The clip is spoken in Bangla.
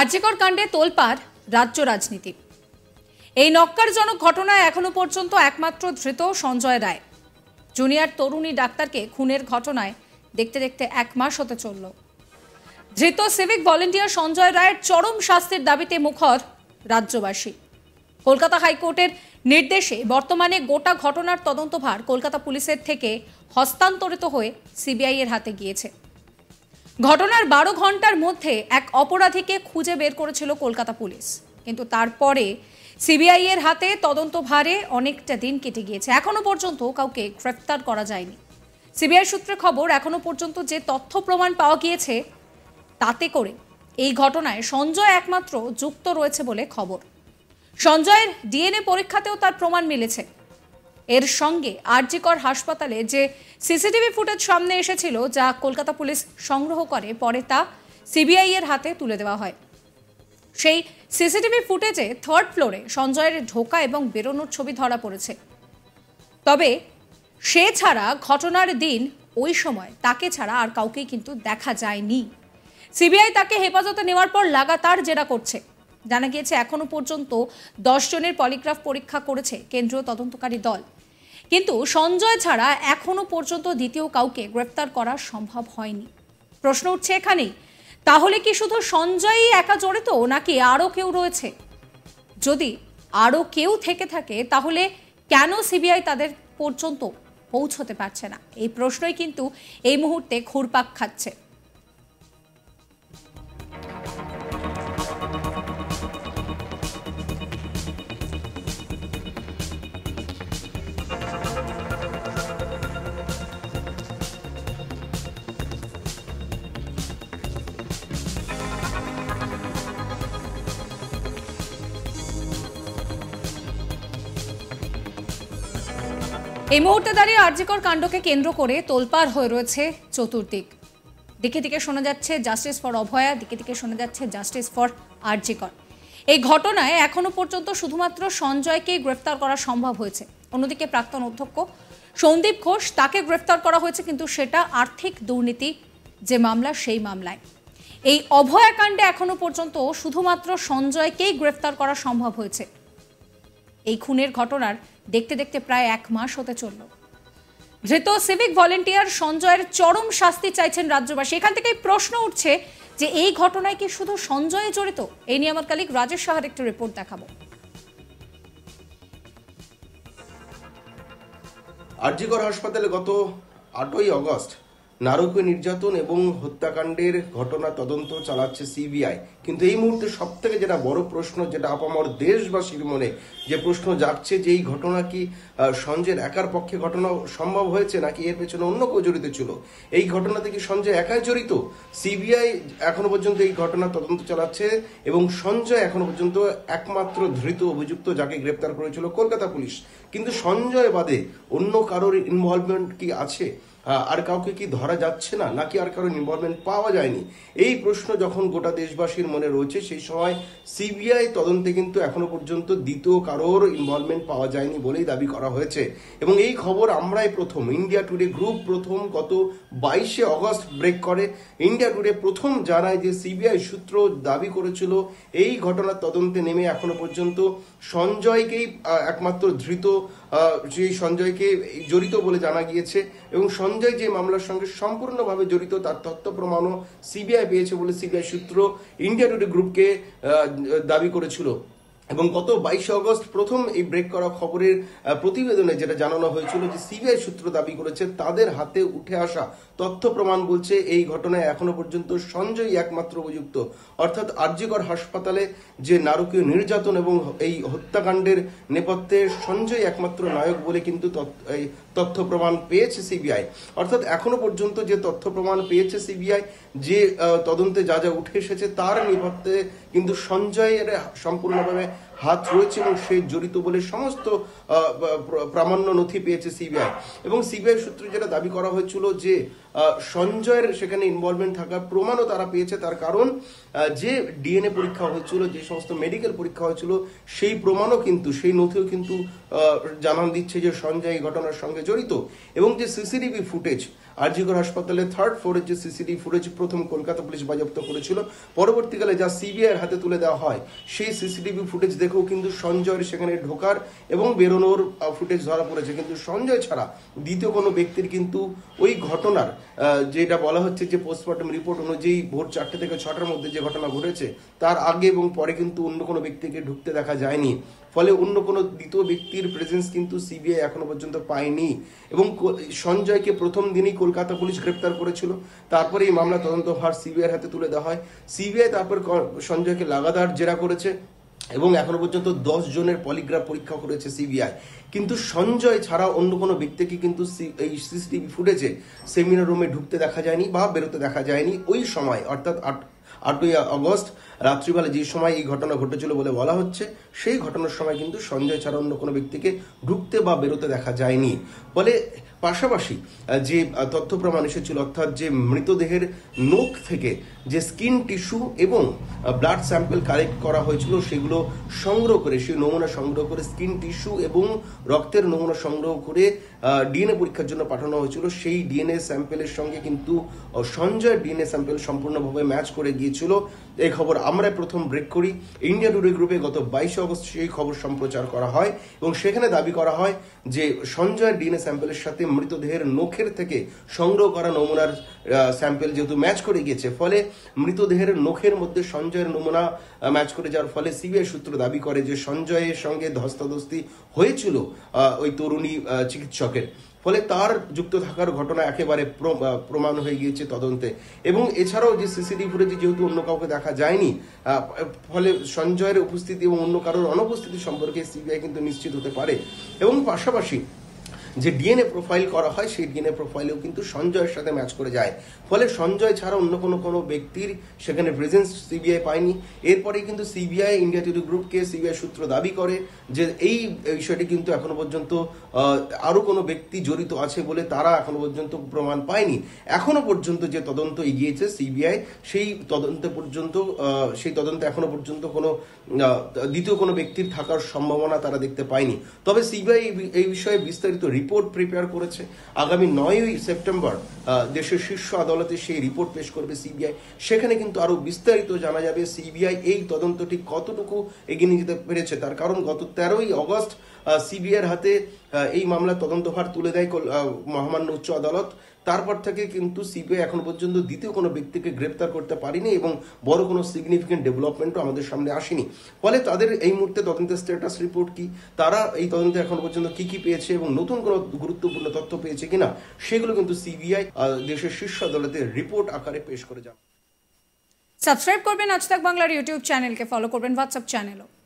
আর্যিকর কাণ্ডে তোলপাড় রাজ্য রাজনীতি এই নক্কারজনক ঘটনায় এখনো পর্যন্ত একমাত্র ধৃত সঞ্জয় রায় জুনিয়র তরুণী ডাক্তারকে খুনের ঘটনায় দেখতে দেখতে এক মাস হতে চলল ধৃত সিভিক ভলেন্টিয়ার সঞ্জয় রায়ের চরম শাস্তির দাবিতে মুখর রাজ্যবাসী কলকাতা হাইকোর্টের নির্দেশে বর্তমানে গোটা ঘটনার তদন্তভার কলকাতা পুলিশের থেকে হস্তান্তরিত হয়ে সিবিআইয়ের হাতে গিয়েছে ঘটনার বারো ঘন্টার মধ্যে এক অপরাধীকে খুঁজে বের করেছিল কলকাতা পুলিশ কিন্তু তারপরে সিবিআই এর হাতে তদন্তভারে অনেকটা দিন কেটে গিয়েছে এখনো পর্যন্ত কাউকে গ্রেফতার করা যায়নি সিবিআই সূত্রে খবর এখনো পর্যন্ত যে তথ্য প্রমাণ পাওয়া গিয়েছে তাতে করে এই ঘটনায় সঞ্জয় একমাত্র যুক্ত রয়েছে বলে খবর সঞ্জয়ের ডিএনএ পরীক্ষাতেও তার প্রমাণ মিলেছে এর সঙ্গে আরজিকর হাসপাতালে যে সিসিটিভি ফুটেজ সামনে এসেছিল যা কলকাতা পুলিশ সংগ্রহ করে পরে তা সিবিআই এর হাতে তুলে দেওয়া হয় সেই সিসিটিভি ফুটেজে থার্ড ফ্লোরে সঞ্জয়ের ঢোকা এবং বেরোনোর ছবি ধরা পড়েছে তবে সে ছাড়া ঘটনার দিন ওই সময় তাকে ছাড়া আর কাউকেই কিন্তু দেখা যায়নি সিবিআই তাকে হেফাজতে নেওয়ার পর লাগাতার জেরা করছে জানা গিয়েছে এখনও পর্যন্ত দশ জনের পলিগ্রাফ পরীক্ষা করেছে কেন্দ্রীয় তদন্তকারী দল কিন্তু সঞ্জয় ছাড়া এখনও পর্যন্ত দ্বিতীয় কাউকে গ্রেপ্তার করা সম্ভব হয়নি প্রশ্ন উঠছে এখানেই তাহলে কি শুধু সঞ্জয়ই একা জড়িত নাকি আরও কেউ রয়েছে যদি আরও কেউ থেকে থাকে তাহলে কেন সিবিআই তাদের পর্যন্ত পৌঁছতে পারছে না এই প্রশ্নই কিন্তু এই মুহূর্তে খুরপাক খাচ্ছে এই মুহূর্তে দাঁড়িয়ে আর্যিকর কাণ্ডকে কেন্দ্র করে তোলপাড় হয়ে রয়েছে চতুর্দিক দিকে দিকে শোনা যাচ্ছে জাস্টিস ফর অভয়া দিকে দিকে শোনা যাচ্ছে জাস্টিস ফর আর্যিকর এই ঘটনায় এখনও পর্যন্ত শুধুমাত্র সঞ্জয়কেই গ্রেফতার করা সম্ভব হয়েছে অন্যদিকে প্রাক্তন অধ্যক্ষ সন্দীপ ঘোষ তাকে গ্রেফতার করা হয়েছে কিন্তু সেটা আর্থিক দুর্নীতি যে মামলা সেই মামলায় এই অভয়াকাণ্ডে এখনো পর্যন্ত শুধুমাত্র সঞ্জয়কেই গ্রেফতার করা সম্ভব হয়েছে এই খুনের ঘটনার দেখতে দেখতে প্রায় এক মাস হতে চলল ধৃত সিভিক ভলেন্টিয়ার সঞ্জয়ের চরম শাস্তি চাইছেন রাজ্যবাসী এখান থেকেই প্রশ্ন উঠছে যে এই ঘটনায় কি শুধু সঞ্জয়ে জড়িত এই নিয়ে আমার কালিক রাজেশ সাহার একটি রিপোর্ট দেখাবো আরজিগড় হাসপাতালে গত আটই অগস্ট নারকীয় নির্যাতন এবং হত্যাকাণ্ডের ঘটনা তদন্ত চালাচ্ছে সিবিআই কিন্তু এই মুহূর্তে সব থেকে যেটা বড় প্রশ্ন যেটা আপামর দেশবাসীর মনে যে প্রশ্ন জাগছে যে এই ঘটনা কি সঞ্জয়ের একার পক্ষে ঘটনা সম্ভব হয়েছে নাকি এর পেছনে অন্য কেউ জড়িত ছিল এই ঘটনাতে কি সঞ্জয় একাই জড়িত সিবিআই এখনো পর্যন্ত এই ঘটনা তদন্ত চালাচ্ছে এবং সঞ্জয় এখনো পর্যন্ত একমাত্র ধৃত অভিযুক্ত যাকে গ্রেপ্তার করেছিল কলকাতা পুলিশ কিন্তু সঞ্জয় বাদে অন্য কারোর ইনভলভমেন্ট কি আছে আর কাউকে কি ধরা যাচ্ছে না নাকি আর কারো ইনভলভমেন্ট পাওয়া যায়নি এই প্রশ্ন যখন গোটা দেশবাসীর মনে রয়েছে সেই সময় সিবিআই তদন্তে কিন্তু এখনো পর্যন্ত দ্বিতীয় কারোর ইনভলভমেন্ট পাওয়া যায়নি বলেই দাবি করা হয়েছে এবং এই খবর আমরাই প্রথম ইন্ডিয়া টুডে গ্রুপ প্রথম গত বাইশে অগস্ট ব্রেক করে ইন্ডিয়া টুডে প্রথম জানায় যে সিবিআই সূত্র দাবি করেছিল এই ঘটনার তদন্তে নেমে এখনো পর্যন্ত সঞ্জয়কেই একমাত্র ধৃত সেই সঞ্জয়কে জড়িত বলে জানা গিয়েছে এবং সঞ্জয় সঞ্জয় যে মামলার সঙ্গে সম্পূর্ণভাবে জড়িত তার তথ্য প্রমাণও সিবিআই পেয়েছে বলে সিবিআই সূত্র ইন্ডিয়া টুডে গ্রুপকে দাবি করেছিল এবং গত বাইশে অগস্ট প্রথম এই ব্রেক করা খবরের প্রতিবেদনে যেটা জানানো হয়েছিল যে সিবিআই সূত্র দাবি করেছে তাদের হাতে উঠে আসা তথ্য প্রমাণ বলছে এই ঘটনায় এখনো পর্যন্ত সঞ্জয় একমাত্র অভিযুক্ত অর্থাৎ আর্যকর হাসপাতালে যে নারকীয় নির্যাতন এবং এই হত্যাকাণ্ডের নেপথ্যে সঞ্জয় একমাত্র নায়ক বলে কিন্তু এই তথ্য প্রমাণ পেয়েছে সিবিআই অর্থাৎ এখনো পর্যন্ত যে তথ্য প্রমাণ পেয়েছে সিবিআই যে তদন্তে যা যা উঠে এসেছে তার নেপথ্যে কিন্তু সঞ্জয়ের সম্পূর্ণভাবে হাত রয়েছে এবং সে জড়িত বলে সমস্ত প্রামাণ্য নথি পেয়েছে সিবিআই এবং সিবিআই সূত্রে যেটা দাবি করা হয়েছিল যে সঞ্জয়ের সেখানে ইনভলভমেন্ট থাকার প্রমাণও তারা পেয়েছে তার কারণ যে ডিএনএ পরীক্ষা হয়েছিল যে সমস্ত মেডিকেল পরীক্ষা হয়েছিল সেই প্রমাণও কিন্তু সেই নথিও কিন্তু জানান দিচ্ছে যে সঞ্জয় এই ঘটনার সঙ্গে জড়িত এবং যে সিসিটিভি ফুটেজ আরজিগর হাসপাতালে থার্ড ফ্লোরের যে সিসিডি ফুটেজ প্রথম কলকাতা পুলিশ বাজেয়াপ্ত করেছিল পরবর্তীকালে যা সিবিআইয়ের হাতে তুলে দেওয়া হয় সেই সিসিটিভি ফুটেজ দেখেও কিন্তু সঞ্জয়ের সেখানে ঢোকার এবং বেরোনোর ফুটেজ ধরা পড়েছে কিন্তু সঞ্জয় ছাড়া দ্বিতীয় কোনো ব্যক্তির কিন্তু ওই ঘটনার যেটা বলা হচ্ছে যে পোস্টমর্টম রিপোর্ট অনুযায়ী ভোর চারটে থেকে ছটার মধ্যে যে ঘটনা ঘটেছে তার আগে এবং পরে কিন্তু অন্য কোনো ব্যক্তিকে ঢুকতে দেখা যায়নি ফলে অন্য কোনো দ্বিতীয় ব্যক্তির প্রেজেন্স কিন্তু সিবিআই এখনো পর্যন্ত পায়নি এবং সঞ্জয়কে প্রথম দিনই কলকাতা পুলিশ গ্রেপ্তার করেছিল তারপরে এই মামলা তদন্তভার সিবিআইয়ের হাতে তুলে দেওয়া হয় সিবিআই তারপর সঞ্জয়কে লাগাতার জেরা করেছে এবং এখনো পর্যন্ত দশ জনের পলিগ্রাফ পরীক্ষা করেছে সিবিআই কিন্তু সঞ্জয় ছাড়া অন্য কোনো ব্যক্তিকে কিন্তু এই সিসিটিভি ফুটেজে সেমিনার রুমে ঢুকতে দেখা যায়নি বা বেরোতে দেখা যায়নি ওই সময় অর্থাৎ আট আটই আগস্ট রাত্রিবেলা যে সময় এই ঘটনা ঘটেছিল বলে বলা হচ্ছে সেই ঘটনার সময় কিন্তু সঞ্জয় ছাড়া অন্য কোনো ব্যক্তিকে ঢুকতে বা বেরোতে দেখা যায়নি ফলে পাশাপাশি যে তথ্য প্রমাণ এসেছিল অর্থাৎ যে মৃতদেহের নোখ থেকে যে স্কিন টিস্যু এবং ব্লাড স্যাম্পেল কালেক্ট করা হয়েছিল সেগুলো সংগ্রহ করে সেই নমুনা সংগ্রহ করে স্কিন টিস্যু এবং রক্তের নমুনা সংগ্রহ করে ডিএনএ পরীক্ষার জন্য পাঠানো হয়েছিল সেই ডিএনএ স্যাম্পেলের সঙ্গে কিন্তু সঞ্জয় ডিএনএ স্যাম্পেল সম্পূর্ণভাবে ম্যাচ করে গিয়েছিল এই খবর আমরা প্রথম ব্রেক করি ইন্ডিয়া টুডে গ্রুপে গত বাইশে অগস্ট সেই খবর সম্প্রচার করা হয় এবং সেখানে দাবি করা হয় যে সঞ্জয় ডিএনএ স্যাম্পেলের সাথে মৃতদেহের নখের থেকে সংগ্রহ করা নমুনার স্যাম্পেল যেহেতু ম্যাচ করে গিয়েছে ফলে মৃতদেহের নখের মধ্যে সঞ্জয়ের নমুনা ম্যাচ করে যাওয়ার ফলে সিবিআই সূত্র দাবি করে যে সঞ্জয়ের সঙ্গে ধস্তাধস্তি হয়েছিল ওই তরুণী চিকিৎসকের ফলে তার যুক্ত থাকার ঘটনা একেবারে প্রমাণ হয়ে গিয়েছে তদন্তে এবং এছাড়াও যে সিসিটিভি ফুটেজে যেহেতু অন্য কাউকে দেখা যায়নি ফলে সঞ্জয়ের উপস্থিতি এবং অন্য কারোর অনুপস্থিতি সম্পর্কে সিবিআই কিন্তু নিশ্চিত হতে পারে এবং পাশাপাশি যে ডিএনএ প্রোফাইল করা হয় সেই ডিএনএ প্রোফাইলেও কিন্তু সঞ্জয়ের সাথে ম্যাচ করে যায় ফলে সঞ্জয় ছাড়া অন্য কোনো কোনো ব্যক্তির সেখানে প্রেজেন্স সিবিআই পায়নি এরপরেই কিন্তু সিবিআই ইন্ডিয়া টুডে গ্রুপকে সিবিআই সূত্র দাবি করে যে এই বিষয়টি কিন্তু এখনো পর্যন্ত আরও কোনো ব্যক্তি জড়িত আছে বলে তারা এখনো পর্যন্ত প্রমাণ পায়নি এখনো পর্যন্ত যে তদন্ত এগিয়েছে সিবিআই সেই তদন্ত পর্যন্ত সেই তদন্ত এখনো পর্যন্ত কোনো দ্বিতীয় কোনো ব্যক্তির থাকার সম্ভাবনা তারা দেখতে পায়নি তবে সিবিআই এই বিষয়ে বিস্তারিত রিপোর্ট রিপোর্ট প্রিপেয়ার করেছে আগামী নয়ই সেপ্টেম্বর দেশের শীর্ষ আদালতে সেই রিপোর্ট পেশ করবে সিবিআই সেখানে কিন্তু আরও বিস্তারিত জানা যাবে সিবিআই এই তদন্তটি কতটুকু এগিয়ে নিয়ে যেতে পেরেছে তার কারণ গত তেরোই অগস্ট সিবিআইয়ের হাতে এই মামলার তদন্তভার তুলে দেয় মহামান্য উচ্চ আদালত তারপর থেকে কিন্তু সিবিআই এখন পর্যন্ত দ্বিতীয় কোনো ব্যক্তিকে গ্রেপ্তার করতে পারিনি এবং বড় কোনো সিগনিফিকেন্ট ডেভেলপমেন্টও আমাদের সামনে আসেনি ফলে তাদের এই মুহূর্তে তদন্তের স্ট্যাটাস রিপোর্ট কি তারা এই তদন্তে এখন পর্যন্ত কি কি পেয়েছে এবং নতুন কোনো গুরুত্বপূর্ণ তথ্য পেয়েছে কিনা সেগুলো কিন্তু সিবিআই দেশের শীর্ষ আদালতে রিপোর্ট আকারে পেশ করে যাবে সাবস্ক্রাইব করবেন আজ তাক বাংলার ইউটিউব চ্যানেলকে ফলো করবেন হোয়াটসঅ্যাপ চ্যানেলও